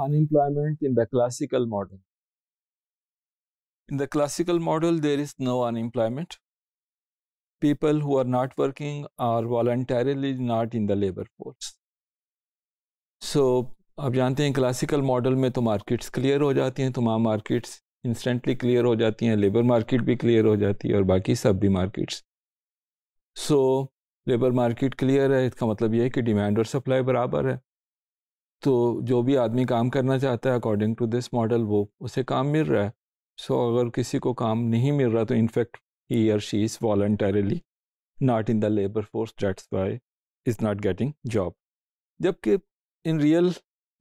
unemployment in the classical model? In the classical model, there is no unemployment. People who are not working are voluntarily not in the labor force. so, आप जानते हैं classical model में तो markets clear हो जाती हैं तमाम markets instantly clear हो जाती हैं लेबर मार्केट भी क्लियर हो जाती है और बाकी सब भी markets so labour market clear है इसका मतलब यह है कि डिमांड और सप्लाई बराबर है तो जो भी आदमी काम करना चाहता है अकॉर्डिंग टू दिस मॉडल वो उसे काम मिल रहा है सो so, अगर किसी को काम नहीं मिल रहा तो इनफैक्ट ही और she is voluntarily not in the labour force that's why is not getting job जबकि इन रियल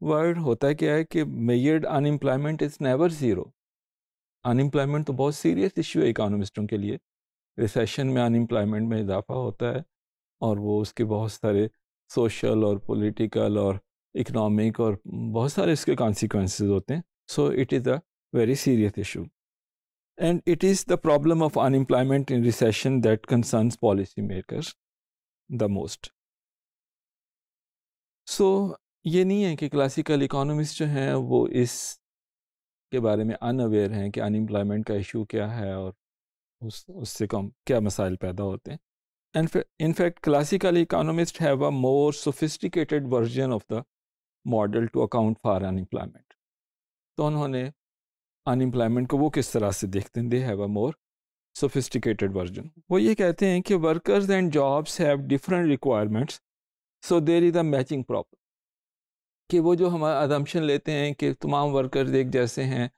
वर्ल्ड होता है क्या है कि measured unemployment is never zero unemployment तो बहुत सीरियस इशू है इकानमिस्टों के लिए रिसेशन में अनएम्प्लॉयमेंट में इजाफा होता है और वो उसके बहुत सारे सोशल और पॉलिटिकल और इकनॉमिक और बहुत सारे इसके कॉन्सिक्वेंस होते हैं so it is a very serious issue and it is the problem of unemployment in recession that concerns policy maker the most so ये नहीं है कि क्लासिकल इकोनॉमिस्ट जो हैं वो इस के बारे में अनअवेयर हैं कि अनएम्प्लॉयमेंट का इशू क्या है और उस उससे कम क्या मसाइल पैदा होते हैं and in fact classical economist have a more sophisticated version of the model to account for unemployment तो उन्होंने अनएम्प्लॉयमेंट को वो किस तरह से देखते हैं they have a more sophisticated version वो ये कहते हैं कि workers and jobs have different requirements so there is a matching problem कि वो जो हम अदम्पशन लेते हैं कि तमाम वर्कर्स एक जैसे हैं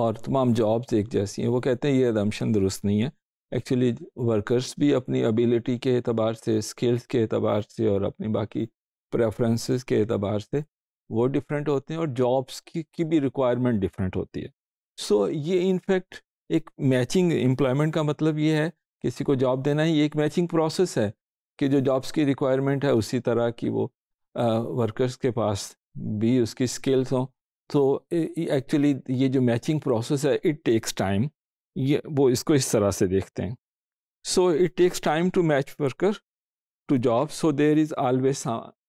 और तमाम जॉब्स एक जैसी हैं वो कहते हैं ये अदम्पशन दुरुस्त नहीं है एक्चुअली वर्कर्स भी अपनी अबिलिटी के अतबार से स्किल्स के अतबार से और अपनी बाकी प्रेफरेंसेस के अतबार से वो डिफरेंट होते हैं और जॉब्स की की भी रिक्वायरमेंट डिफरेंट होती है सो so, ये इनफैक्ट एक मैचिंग एम्प्लॉयमेंट का मतलब ये है किसी को जॉब देना ही एक मैचिंग प्रोसेस है कि जो जॉब्स की रिक्वायरमेंट है उसी तरह की वो वर्कर्स के पास भी उसकी स्किल्स हों तो एक्चुअली ये जो मैचिंग प्रोसेस है इट टेक्स टाइम ये वो इसको इस तरह से देखते हैं so it takes time to match worker to job so there is always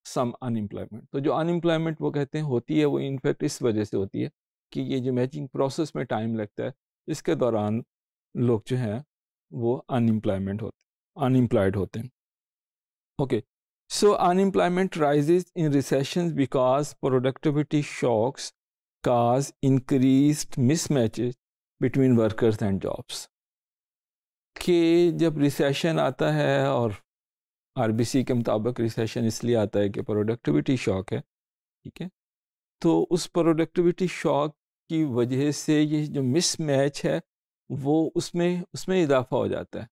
some unemployment तो जो अनएम्प्लॉयमेंट वो कहते हैं होती है वो इनफैक्ट इस वजह से होती है कि ये जो मैचिंग प्रोसेस में टाइम लगता है इसके दौरान लोग जो हैं वो अनएम्प्लॉयमेंट होते अनएम्प्लॉयड होते हैं okay so unemployment rises in recession because productivity shocks cause increase mismatch between workers and jobs कि जब रिसेशन आता है और आरबीसी के मुताबिक रिसेशन इसलिए आता है कि प्रोडक्टिविटी शॉक है ठीक है तो उस प्रोडक्टिविटी शॉक की वजह से ये जो मिस मैच है वो उसमें उसमें इजाफा हो जाता है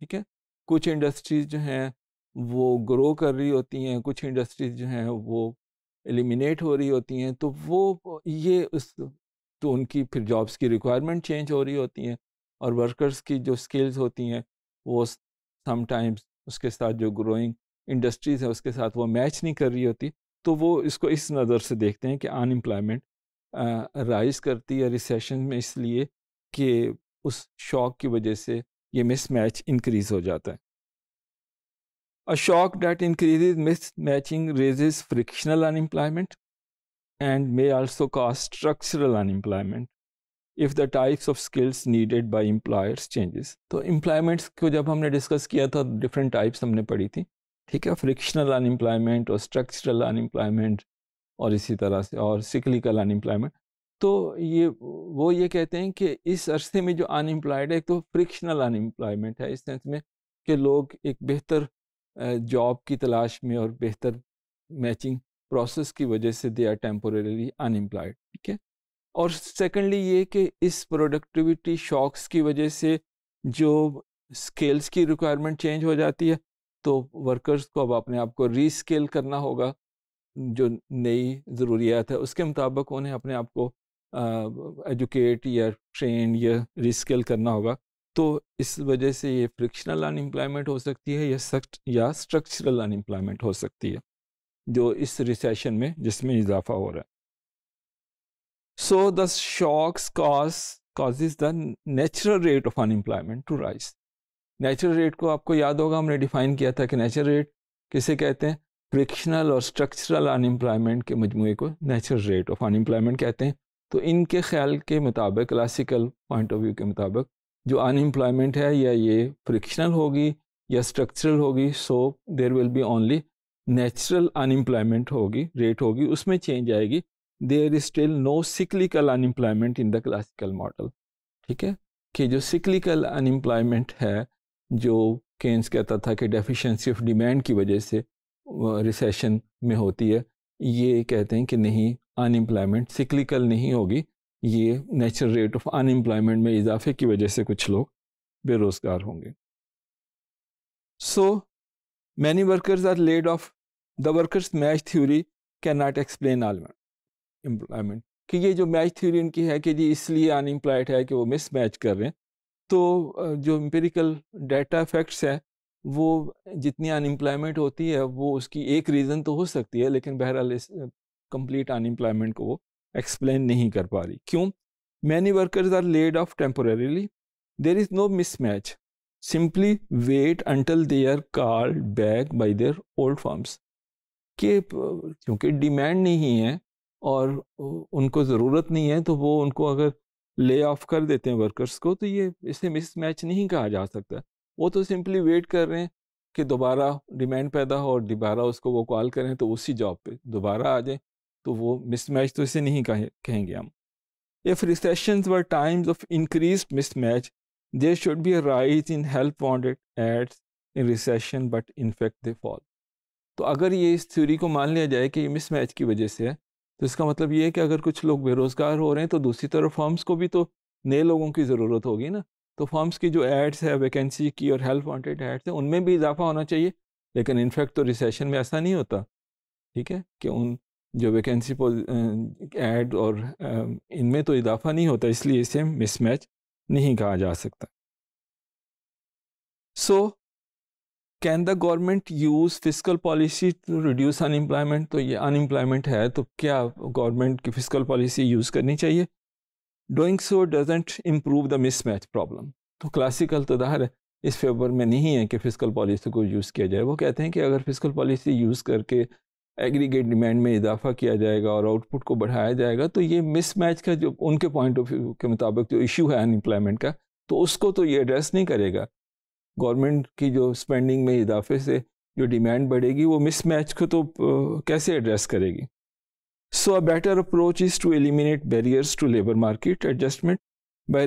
ठीक है कुछ इंडस्ट्रीज़ जो हैं वो ग्रो कर रही होती हैं कुछ इंडस्ट्रीज़ जो हैं वो एलिमिनेट हो रही होती हैं तो वो ये उस तो उनकी फिर जॉब्स की रिक्वायरमेंट चेंज हो रही होती हैं और वर्कर्स की जो स्किल्स होती हैं वो समटाइम्स उसके साथ जो ग्रोइंग इंडस्ट्रीज़ है उसके साथ वो मैच नहीं कर रही होती तो वो इसको इस नज़र से देखते हैं कि अनएम्प्लॉयमेंट राइज करती है रिसेशन में इसलिए कि उस शॉक की वजह से ये मिस मैच इंक्रीज़ हो जाता है a shock that increase mismatching raises frictional unemployment and may also cause structural unemployment if the types of skills needed by employers changes तो एम्प्लॉयमेंट्स को जब हमने डिस्कस किया था डिफरेंट टाइप्स हमने पढ़ी थी ठीक है फ्रिक्शनल अनएम्प्लॉयमेंट और स्ट्रक्चरल अनएम्प्लॉयमेंट और इसी तरह से और सिकलिकल अनएम्प्लॉयमेंट तो ये वो ये कहते हैं कि इस अरसे में जो अनएम्प्लॉयड है एक तो फ्रिक्शनल अनएम्प्लॉयमेंट है इस सेंस में कि लोग एक बेहतर जॉब की तलाश में और बेहतर मैचिंग प्रोसेस की वजह से दे आर टेम्पोरेली अनएम्प्लॉयड ठीक है और सेकेंडली ये कि इस प्रोडक्टिविटी शॉक्स की वजह से जो स्केल्स की रिक्वायरमेंट चेंज हो जाती है तो वर्कर्स को अब अपने आप को रीस्केल करना होगा जो नई ज़रूरियात है उसके मुताबिक उन्हें अपने आप को एजुकेट या ट्रेन या रीस्केल करना होगा तो इस वजह से ये फ्रिक्शनल अनएम्प्लॉयमेंट हो सकती है या सख्त या स्ट्रक्चरल अनएम्प्लॉयमेंट हो सकती है जो इस रिसेशन में जिसमें इजाफा हो रहा है So the shocks cause causes the natural rate of unemployment to rise. Natural rate को आपको याद होगा हमने डिफाइन किया था कि नेचुरल रेट किसे कहते हैं फ्रिक्शनल और स्ट्रक्चरल अनएम्प्लॉयमेंट के मजमू को नेचुरल रेट ऑफ अनएम्प्लॉयमेंट कहते हैं तो इनके ख्याल के मुताबिक क्लासिकल पॉइंट ऑफ व्यू के मुताबिक जो अनएम्प्लॉयमेंट है या ये फ्रिक्शनल होगी या स्ट्रक्चरल होगी so there will be only natural unemployment होगी रेट होगी उसमें चेंज आएगी there is still no cyclical unemployment in the classical model ठीक है कि जो सिक्लिकल अनएम्प्लॉयमेंट है जो केन्स कहता था कि डेफिशिएंसी ऑफ डिमांड की वजह से रिसेशन में होती है ये कहते हैं कि नहीं अनएम्प्लॉयमेंट सिक्लिकल नहीं होगी ये नेचुरल रेट ऑफ अनएम्प्लॉयमेंट में इजाफे की वजह से कुछ लोग बेरोज़गार होंगे so many workers are laid off the workers match theory can not explain ailment employment कि ये जो मैच थ्योरी इनकी है कि जी इसलिए अनएम्प्लॉयड है कि वो मिस मैच कर रहे हैं तो जो एम्पेरिकल डाटा फैक्ट्स हैं वो जितनी अनएम्प्लॉयमेंट होती है वो उसकी एक रीज़न तो हो सकती है लेकिन बहरहाल इस कम्प्लीट अनएम्प्लॉयमेंट को वो एक्सप्लेन नहीं कर पा रही क्यों many workers are laid off temporarily there is no mismatch simply wait until they are called back by their old firms के क्योंकि डिमांड नहीं है और उनको ज़रूरत नहीं है तो वो उनको अगर ले ऑफ कर देते हैं वर्कर्स को तो ये इसे मिस मैच नहीं कहा जा सकता वो तो सिंपली वेट कर रहे हैं कि दोबारा डिमांड पैदा हो और दोबारा उसको वो कॉल करें तो उसी जॉब पे दोबारा आ जाए तो वो मिस मैच तो इसे नहीं कहे कहेंगे हम if recession were times of increase mismatch there should be rise in help wanted ads in recession but in fact they fall तो अगर ये इस थ्योरी को मान लिया जाए कि ये मैच की वजह से है तो इसका मतलब ये है कि अगर कुछ लोग बेरोज़गार हो रहे हैं तो दूसरी तरफ फर्म्स को भी तो नए लोगों की ज़रूरत होगी ना तो फर्म्स की जो एड्स है वैकेंसी की और हेल्प वांटेड एड्स हैं उनमें भी इजाफा होना चाहिए लेकिन इनफैक्ट तो रिसेशन में ऐसा नहीं होता ठीक है कि उन जो वैकेंसी एड और इनमें तो इजाफा नहीं होता इसलिए इसे मिसमैच नहीं कहा जा सकता so so, can the government use physical policy to reduce unemployment तो ये अनएम्प्लॉयमेंट है तो क्या गवर्नमेंट की फिजिकल पॉलिसी यूज़ करनी चाहिए doing so doesn't improve the mismatch problem तो क्लासिकल तो दाहर इस फेवर में नहीं है कि फिजिकल पॉलिसी को यूज़ किया जाए वो कहते हैं कि अगर फिजिकल पॉलिसी यूज़ करके एग्रीगेट डिमांड में इजाफा किया जाएगा और आउटपुट को बढ़ाया जाएगा तो ये मिसमैच का जो उनके पॉइंट ऑफ व्यू के मुताबिक जो इशू है अनएम्प्लॉयमेंट का तो उसको तो ये एड्रेस नहीं करेगा गवर्नमेंट की जो स्पेंडिंग में इजाफे से जो डिमांड बढ़ेगी वो मिसमैच को तो कैसे एड्रेस करेगी so a better approach is to eliminate barriers to labour market adjustment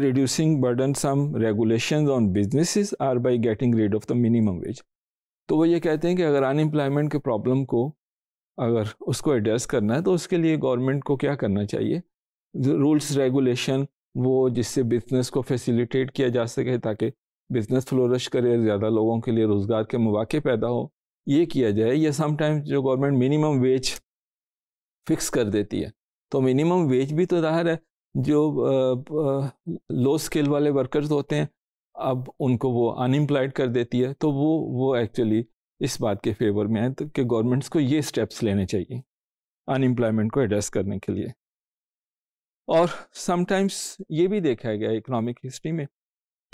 reducing burden some regulation on businesses or by getting rid of the minimum wage तो वो ये कहते हैं कि अगर अनएम्प्लॉयमेंट के प्रॉब्लम को अगर उसको एड्रेस करना है तो उसके लिए गवर्नमेंट को क्या करना चाहिए रूल्स रेगुलेशन वो जिससे बिजनेस को फैसिलिटेट किया जा सके ताकि बिज़नेस फ्लोरिश करे ज़्यादा लोगों के लिए रोज़गार के मौाक़े पैदा हो ये किया जाए या समटाइम्स जो गवर्नमेंट मिनिमम वेज फिक्स कर देती है तो मिनिमम वेज भी तो जाहिर है जो लो स्किल वाले वर्कर्स होते हैं अब उनको वो अनएम्प्लॉयड कर देती है तो वो वो एक्चुअली इस बात के फेवर में है तो कि गवर्नमेंट्स को ये स्टेप्स लेने चाहिए अनएम्प्लॉयमेंट को एड्रेस करने के लिए और समटाइम्स ये भी देखा गया इकोनॉमिक हिस्ट्री में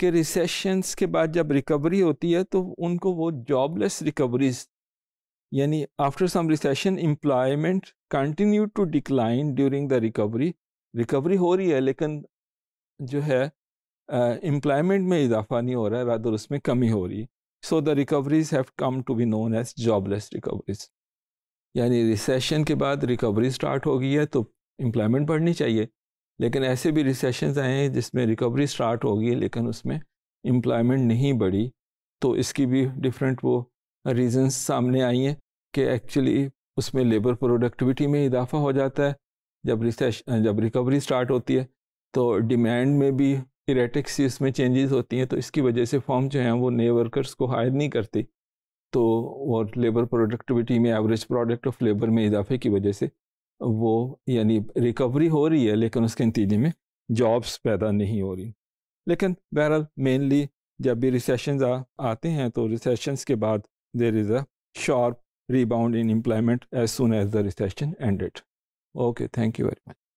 कि रिसेशंस के बाद जब रिकवरी होती है तो उनको वो जॉबलेस रिकवरीज यानी after some recession employment continue to decline during the recovery recovery हो रही है लेकिन जो है एम्प्लॉयमेंट uh, में इजाफा नहीं हो रहा है रादर उसमें कमी हो रही है so the recoveries have come to be known as jobless recoveries यानी रिसेशन के बाद रिकवरी स्टार्ट हो गई है तो एम्प्लॉयमेंट बढ़नी चाहिए लेकिन ऐसे भी रिसेशन आए हैं जिसमें रिकवरी स्टार्ट होगी लेकिन उसमें एम्प्लॉयमेंट नहीं बढ़ी तो इसकी भी डिफरेंट वो रीजंस सामने आई हैं कि एक्चुअली उसमें लेबर प्रोडक्टिविटी में इजाफा हो जाता है जब रिसेशन जब रिकवरी स्टार्ट होती है तो डिमांड में भी इरेटिक्स इसमें चेंजेस होती हैं तो इसकी वजह से फॉर्म जो हैं वो नए वर्कर्स को हायर नहीं करती तो और लेबर प्रोडक्टिविटी में एवरेज प्रोडक्ट ऑफ लेबर में इजाफे की वजह से वो यानी रिकवरी हो रही है लेकिन उसके नतीजे में जॉब्स पैदा नहीं हो रही लेकिन बहरहाल मेनली जब भी रिसेशन आते हैं तो रिसेशन के बाद there is a sharp rebound in employment as soon as the recession ended okay thank you very much